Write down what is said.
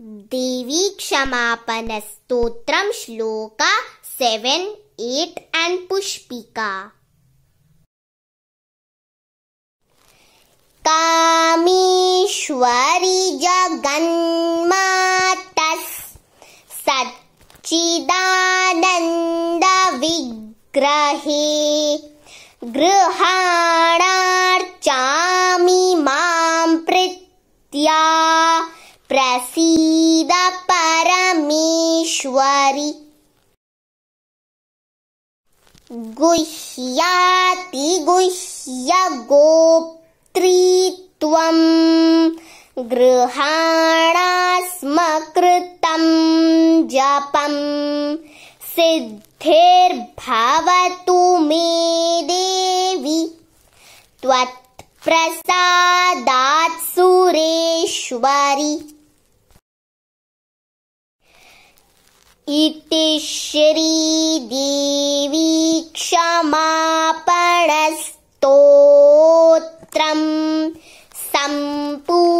देवी क्षमापन स्त्रोत्र श्लोका सेवन एट एंड पुष्पिका कामेश्वरी जगन्माता सच्चिदानंद विग्रहे गृहाणार्चामि मां प्रीत्या प्रसीद परमेश्वरि गुह्याति गुह्य गृहाणा गृहाणास्मकृतं कृतं जपं सिद्धिर्भवतु मे देवि सुरेश्वरि इति श्रीदेविषमापणस्तोत्रम् सम्पू